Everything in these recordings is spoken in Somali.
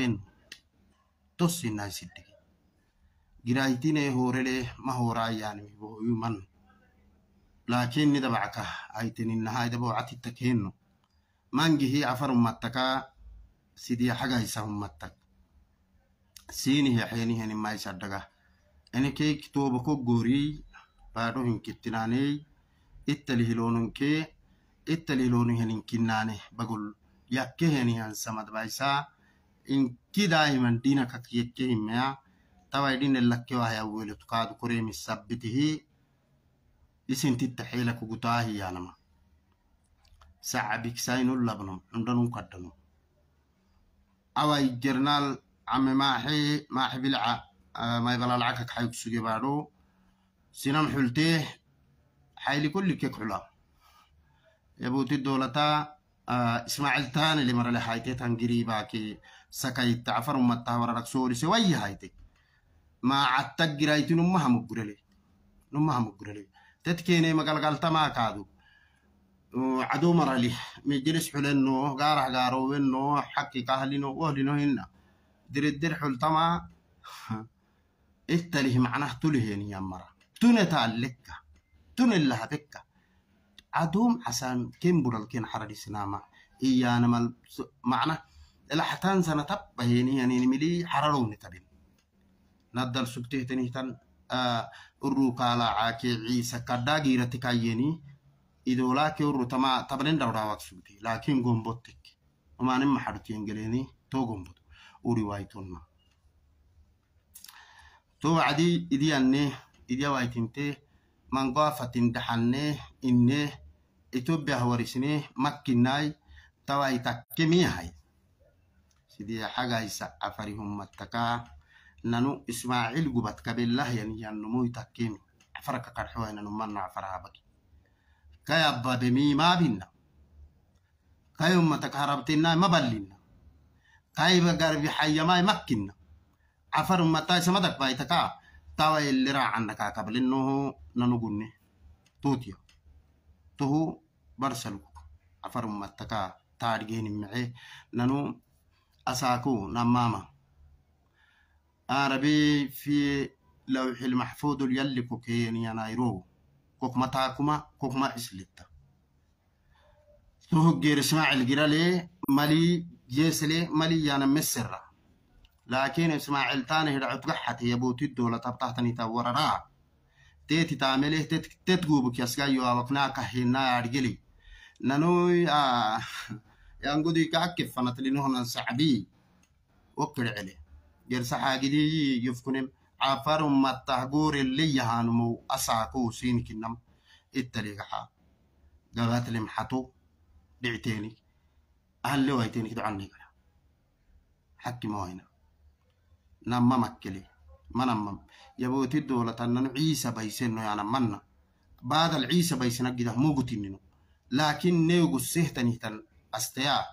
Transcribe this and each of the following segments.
Giraafeen tosinai siddigi giraayitinee hoorelee ma hooraa yaanimi booyuman laakiin ni dabacka afar ummattakaa sidii hagaysa ummattak siinihe xeeniheni maysa dhaga enikey kitooba ko gooriyey baadho hinkittinaaney ittali hiloonunkee ittali hiloonuhenin yakkehenihan samadbaysaa inki daa'iman diina kak yekke himmeya tawa idin ellakke waa hayawweletu kaadu koreemi sabbitihi isin titta heela kugutaa hiyanama sa'a biksainul labnum hundanum kaddanum awa ijernal ame maaxi maaxi bilca maybalalcaka kaxay kusuge baadho sinan xultee xayli kulli kek xula yabuuti doolataa ismaacil taanelimarale hayteetan giriibaakee sakayitta afarumatta hawararag soorise wayya hayte maacattag giraytin umma hamuggurele umma hamuggurele tet kene magalgaltamaa kaadu caduu maralih mijilis xulenno gaarah gaarowenno xaqi kahlino wohlino hinna diredder xultamaa ittalih macnah tuliheni yammara tune taallekka tunellahatekka caduum casaan ken buralken xaradhisinaama iyaanamal macna ilaxatan sana tap baheni yani mili hararou ni tabin naddal subtehteni tan urru kala aake isa kadagi irati kayeni idolake urru tama tabnen dawrawak subti lakin gombottek umanin maharutin geleni to gombot uri waytonna to wacdi idiyanne idiya waytinte mangoafatin daxanne inne itobiah warisne makkinai tawai takkemiyahay sidii hagaysa afarihummattakaa nanu ismaacil gubad kabelahyan yanumuy takkimi afaraka qarxuway nanu manna afarahabaki kay abbabe miimaabinna kay ummataka harabtinnaay maballinna kay garbi hayyamaay makkinna afar ummattaay samadak baytakaa tawa illi raacannakaa kablinnuhu nanu gunne tuutiya tuhu barsalgu afar ummattakaa taadhigeenin mece nanu أساكو نماما عربي في لوح المحفوظ يلي كوكيني نايرو كوكما تاكما كوكما إسلتا سوه غير إسماعيل جرالي مالي جيسلي مالي يانا مسرة لكن إسماعيل تاني هدا عطقحت هي بوتي الدولة تبتحتني توررا تيتي تعمله تتقوبك يسكايو وقناك هنا أرجلي نانوي آه yaan goduyka-ake fanatlinohonan sacbii wo gersaxaagidiyi yufkunem cafarum matahgurele yahanumow asaaku siinkinam ittaligaxa gagatlem xatu dhicteeni ahalewayteeni kidocannigara xakimohayna nama manamam yabooti doolatannanu ciisa baysenno yaanamanna baadal ciisa baysenaggidah mugutinino laakin neegu sehtanihtan asteyaa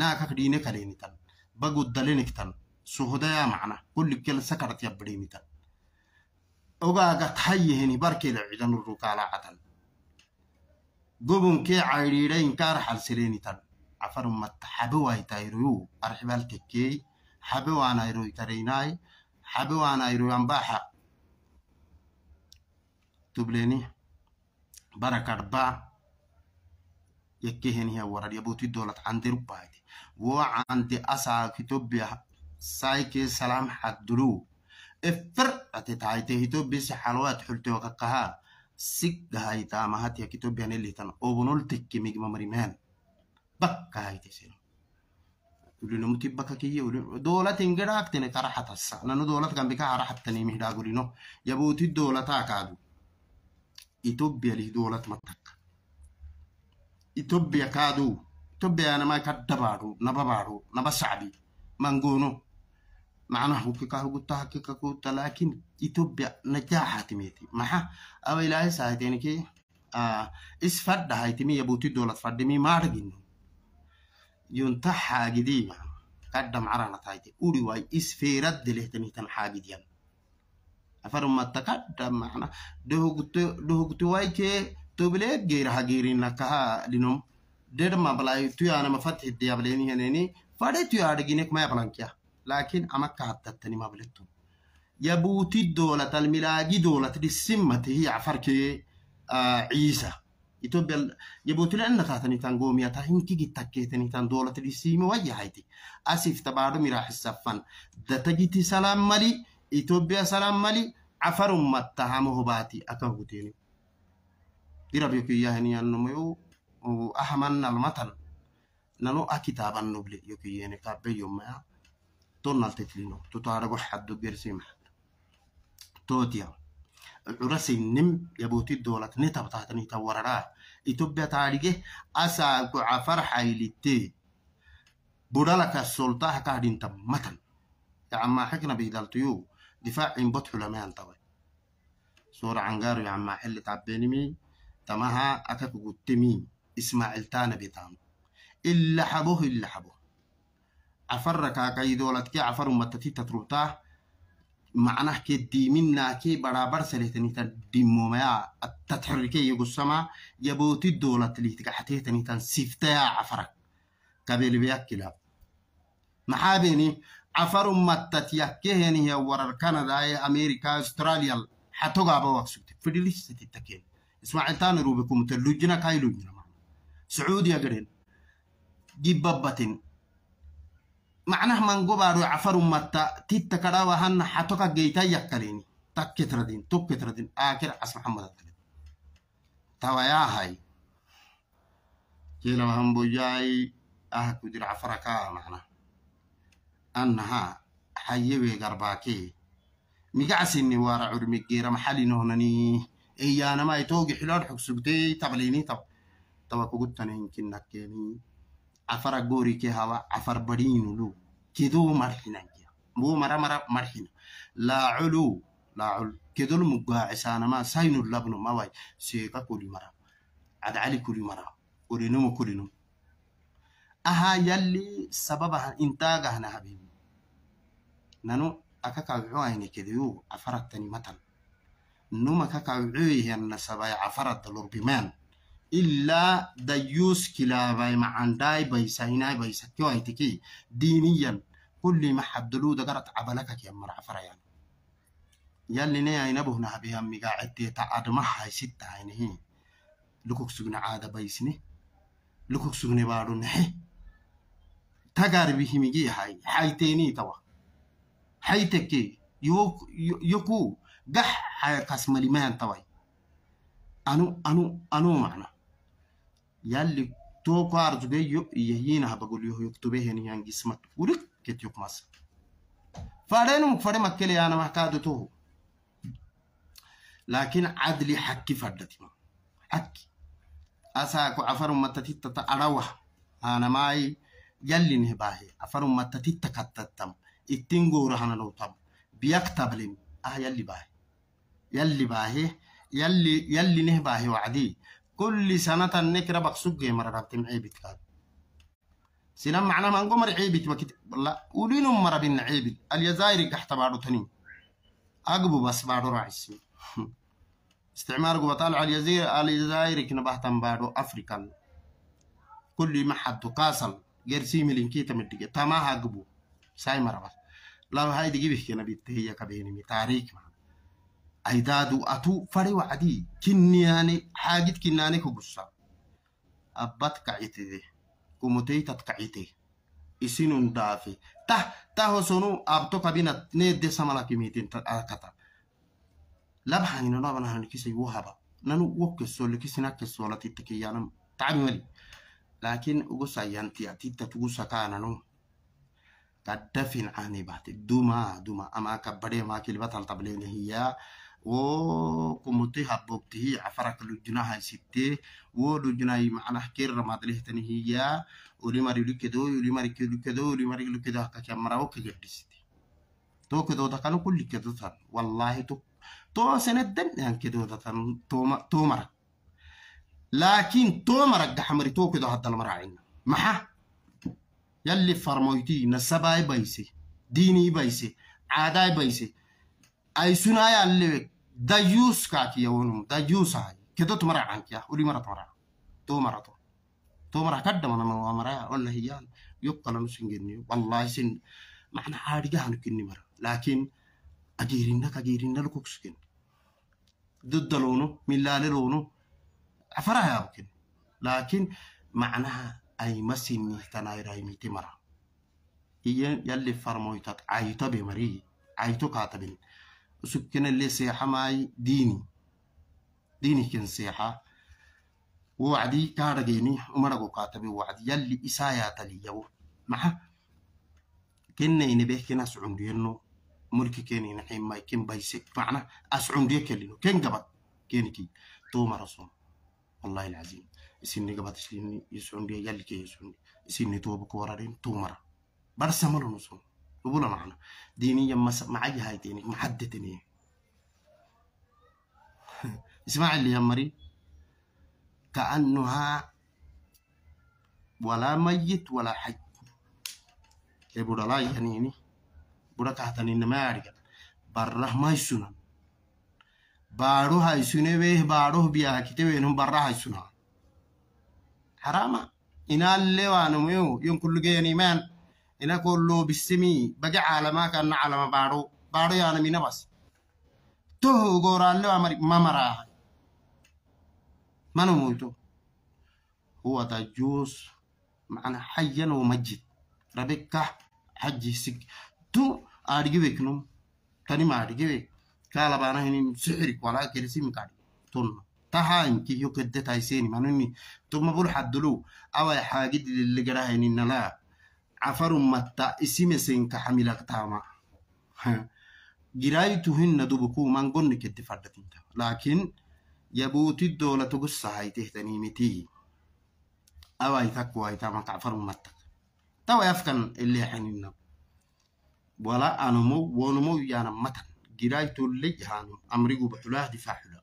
naa kakdhiine kaleenitan baguddalenigtan suhudayaa macna kulligel sakartya bidhiimitan ogaaga tahayeheni barkeela cidanu rukaalaacatan gobonkee caydhiidhaynkaar xalseleenitan cafarmat xabewaaytayroyu arxibaltekeey tubleni barakadbaa يكهن هي ورد يبوتي دولة عند ربايت وعند أسا كتب سايك سلام حدلو افر أتتايته كتب سحلوات حلتو كقها سك هاي تامهات يا كتب يعني اللي تن أبنول تكي ميج ممرمان بك هاي تسير ولن متي بك كي دولة تنجراك تني كرحت السا لأنه دولة كان بكها رحت تني مهدا قولينو يبوتي دولة تاكادو إتوبيا له دولة متك ኢትዮጵያ ካዱ ኢትዮጵያ ነማ ከደባዱ ነባባዱ ነባሳዕቢ ማንጎኖ macna hukika lakin ethiopia najahatimeti maxa aba ilahi sahaitenike isfaddahaitimi yabuti dolat fadimi maargino yunta xaagidiima kaddam caranataite uri waay isfeeraddelehtanihtan xaagidiyan afarumata kadda macna dohogute تبليت غير هاجيرين لكها لنوم دير ما بلاي تو أنا مفتح الديابليني هنيني فادي تو أرجينك ما يبلانكيا لكن أما كهتتني ما بلتون يبوتي الدولة الملاجي دولة السمة هي عفركي آه عيسى إتوبيا يبوتي لأن تاتني تنقومي تاهم كي تكيتني تن دولة السمة ويا هايتي أسف تبارو مراح السفن دتجيتي سلام مالي إتوبيا سلام مالي عفر متهمه باتي أتوه dirabi kiyya hin yannumayu ahaman nalmatan nanu a kitaaban nuble yokiyyene kabbe yommaya tonnaltetlino tutaarago xaddo gersima tootiya curasinim yabooti doolat ni tabtaatani ta wararaa itoophiya taarige asaa gucafar xaylittee budalaka soltaaha kaadhinta matan yacamaa xikna biidaltuyu difaacin bot xulamayan tawe suura cangaaru yacamaa xilli taabeenimii tamaha akakuguttemii ismaaciltaana bitaan illaxabo illaxabo cafarra kaaqaydoolatkee cafarumattati tatrubtaa macnah kee diiminaa kee baraabar saleetaniitan dimmomayaa attatarrikee yegosamaa yabooti doolatliitgaxateetaniitan siftayaa cafara yakkehenihe warar kanadaaye ameerikaa austraaliyal xatogaaba waqsugte fidhilisatittakeen ismaaciiltaan ruubikumte lujina kay lujina sacuudiya gadheen gibbabbatin macnah mangobaaro cafaru matta titta kadhawa hanna hatoka geyta yakkaleeni takketradin tokketradin aakir as maxamadatae tawayaahay jelama hamboyaay aha kudir cafara kaa macna annahaa hayewee garbaakee migacasinni waara curmigeera maxalinohnanii eeyyaanamaa itoogi xiloon xugsugdee tabliinii tab taba kuguttana hinkin nakkeeni afara goorii kee haba afar badiinu lu kiduu marxinan kiya mbuu mara mara marxina laaculuu laacul kidul mugaacisaanamaa saynu labnu maway seeka kuli mara adcali kuli mara kulinumu kulinum ahaa yalli sababahan intaagahana habiibu nanu akakaawixuayne kediyuu afarattani matan numanka kaa wuxuu yahay nasabay cafarada lurbimaan ilaa dayuus kilaabay macandhaay baysaynaay baysakyo aytiki diiniyan kullima xabduluuda garad cabalakakee marcafarayaan yallina aynabuhna habiyamigaa caada baysni lukug sugne baadhu nexe tagaarbihimigi ahay yoku gax xayirkaas malimahan tabay anu anu anu macna yalli toko arzugeyo iyahina habagolyo yoktubehen yangismat ulik ket yokmas فارينو مكفر مكلي أنا محكادته لكن عدلي حكي فردتي ما حكي أساكو عفر متتي تتأروح أنا ماي يلي نهباهي عفر متتي تكتتم اتنقو رهنا لو طب بيكتب لي أه يلي باهي يلي باهي يلي يلي نه باهي وعدي كل سنة نكرة بقصوجي مرة ربتم عيبت كاب سلام معنا ما نقول مر عيبت وكت لا ولينهم مرة بين عيبت الجزائر تحت بعض تاني أقبو بس بعض رئيس استعمار قبطال على الجزائر الجزائر كنبهتم بعض أفريقيا كل ما حد قاصل غير سيمي لينكيتا مدقة تماها أقبو ساي مرة لو هاي دقيبه كنا بيتهيا كبيني تاريخ معنا aydaadu atuu fari wacdii kinniyaane xaagid kinnaane kugussa abbad kacitide kumutey kacite isinun daafe tah tah abto kabinat needde samala kimitin akata lab haninonabanahanikisay wahaba nanu wokkesolekisinakkessolatittakiyanam tacbi mali laakin kadda fincane duma duma ama kabadee makilbataltableene hiyaa وقمتي هبوبتي عفرك لجنا هاي ستة ولجنا معنا كير رماد له تنهية ولي مري لكدو ولي مري كدو كدو ولي مري لكدو هكا كامرا وكجدستي تو كدو تقالو كل كدو ثان والله تو تو سندن هن كدو ثان تو تو لكن تو مرة جحمري تو كدو هذا المراعين محا يلي فرمويتي نسباي بايسي ديني بايسي عاداي بايسي አይሱና ያለ ዳዩስ ካክ የሆኑ ዳዩስ አይ ከዶት መራ አንኪያ ሁሊ መራ ተመራ ቶ መራ ቶ ቶ መራ ከደመ ነው መራ ወላሂ ያ ይቆለም ሲንገኝ ወላሂ ሲን ማዕና ሃዲጋ አንኩኝ መራ ላኪን አጂሪና ከጂሪና ልኩክስ ግን ድደሎኑ ሚላለሎኑ አፈራ ያብክን ላኪን ማዕናሃ አይመስኒ ተናይራይሚቲ መራ ይየ ያለ ፈርሞይታት አይቶ በመሪ አይቶ ካተብን usub kana le seexa maay diini diinikan seexa wo wacdii kaan umarago qaatabe wacdi yalli isaayaa maxa kennaynebeh ken ascundiyenno mulki kenayna ximmay ken bayse macna ascundiye kelino ken gabad keniki toomarason wallahi alcaziim isini gabad isini iscundiya yalli keya isini tooba ku wararin toomara لغونا معنى دينيا معي هاي ديني محدة دينية اسمع اللي يمري كأنها ولا ميت ولا حي يبودا إيه لا يعني بودا كهتني نمارك بره ما يسونان بارو هاي سونه به بارو بيا كتير وينهم بره هاي سونه حرامة إن الله وانميو يوم كل جيني مان إنا كله بسمي بقى عالما كان عالما بارو بارو يعني مينا بس توه غورا اللي أمري ما مراه ما نمولتو هو تجوز معنا حيا ومجد ربك حجي سك تو أرجوك نم تاني ما أرجوك كالا بانا هني سحرك ولا كرسي مكاري تون تهان كي يقدر تايسيني ما نني ثم بقول حدلو أو حاجة اللي جراها هني نلا cafarummatta isimesenka xamilaqtaama giraayituhinna dubukuuman gonni ketti fardatinta laakiin yabuuti doola tugussa haytehtanii mitii away takku haytama kacfarummatta tawa yafkan ileexaninna wala anomo wonomo yaana matan giraayitolle yaanu amrigu baxulaa difaaxula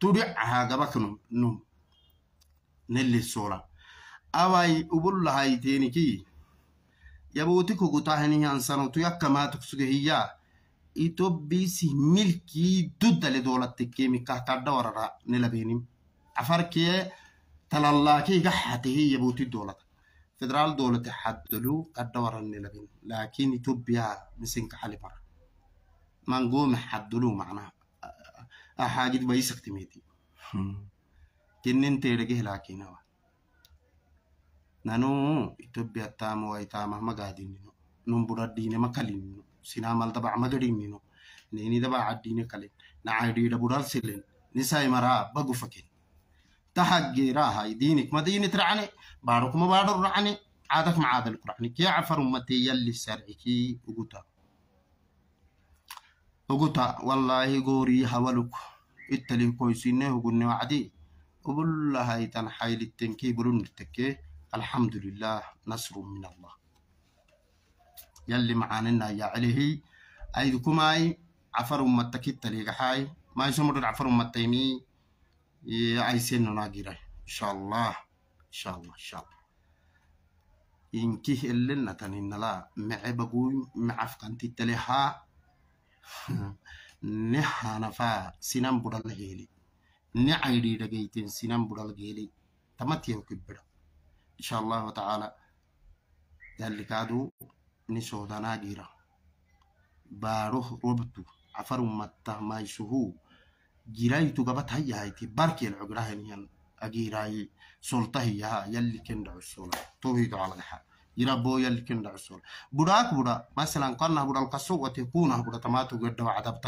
tudhicahaa gabaknum num nelli soola away ubullahayteeniki yabuuti kukutahini hansano tu yakkamaa tuksuge hiyya itobbiisi milkii duddale doolattike mikkah kadda ni nelabenim afarkee talallaakee gaxatehee yabuuti doolata federaal doolate haddoluu kadda waran nelabin laakiin itoophiyaa kaa hali bara mangoome haddoluu macnaa ahaagid baisaktimeeti hmm. kinnin teedhege hilaakiinawa nanu Itoophiyaa taama wayi taama magaadinnino nun bura diine makalinnino sinaa mal daba amagadinnino nini daba addiine kalin nacaydhiidha bural silen nisay maraa bagu fakin tahaggeeraahay diinik ma diinit racne baadhok ma baadhor racne caadaf ma caadal quracne kee cafar ummatee yalli sarcikii uguta uguta wallaahi goorii hawaluk ittalin koysinne hugunne wacdii ubullahaytan xaylittenkii bulunirtekkee الحمد لله نصر من الله يلي معاننا يا عليه أيدكماي عفر أمتك تليق حاي ما يسمر عفر أمتيمي أيسين ناقرة إن شاء الله إن شاء الله إن شاء الله إنكيه اللي نتنين لا معبقوي معفقان تتليها نحنفا سنان بدل هيلي نعيدي دقيتين سنان بدل هيلي تمتيه كبيرا إن شاء الله تعالى ذلك عدو نسو دناجيرا باروه ربطو عفر متى ما يسهو جيراي تقبت هيا هايتي باركي العقراهن ين أجيراي سلطة هي يلي كندع السولة توحيد على الحق يربو يلي كندع السولة براك برا مثلا قلنا برا القصوة تكونه برا تماتو قد وعدب